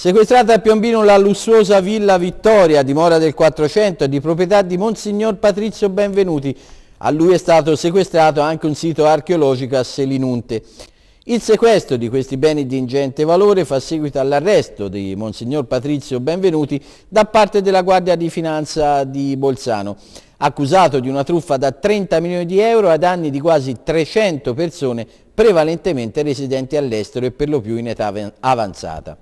Sequestrata a Piombino la lussuosa Villa Vittoria, dimora del 400, di proprietà di Monsignor Patrizio Benvenuti. A lui è stato sequestrato anche un sito archeologico a Selinunte. Il sequestro di questi beni di ingente valore fa seguito all'arresto di Monsignor Patrizio Benvenuti da parte della Guardia di Finanza di Bolzano, accusato di una truffa da 30 milioni di euro a danni di quasi 300 persone, prevalentemente residenti all'estero e per lo più in età avanzata.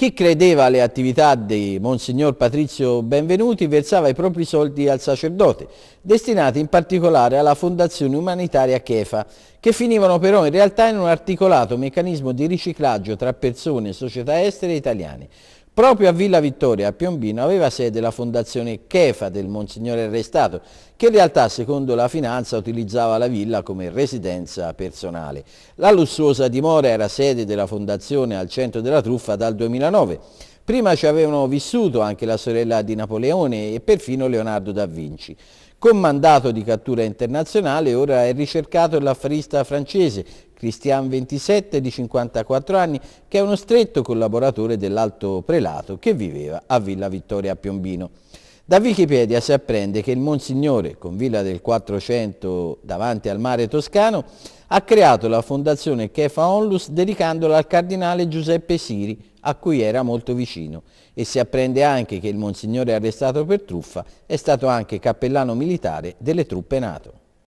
Chi credeva alle attività di Monsignor Patrizio Benvenuti versava i propri soldi al sacerdote, destinati in particolare alla Fondazione Umanitaria Chefa, che finivano però in realtà in un articolato meccanismo di riciclaggio tra persone, società estere e italiane. Proprio a Villa Vittoria, a Piombino, aveva sede la fondazione Chefa del Monsignore Arrestato, che in realtà, secondo la finanza, utilizzava la villa come residenza personale. La lussuosa dimora era sede della fondazione al centro della Truffa dal 2009. Prima ci avevano vissuto anche la sorella di Napoleone e perfino Leonardo da Vinci. Con mandato di cattura internazionale ora è ricercato l'affarista francese Christian 27 di 54 anni che è uno stretto collaboratore dell'alto prelato che viveva a Villa Vittoria a Piombino. Da Wikipedia si apprende che il Monsignore, con villa del 400 davanti al mare toscano, ha creato la fondazione Kefa Onlus dedicandola al cardinale Giuseppe Siri, a cui era molto vicino. E si apprende anche che il Monsignore arrestato per truffa è stato anche cappellano militare delle truppe NATO.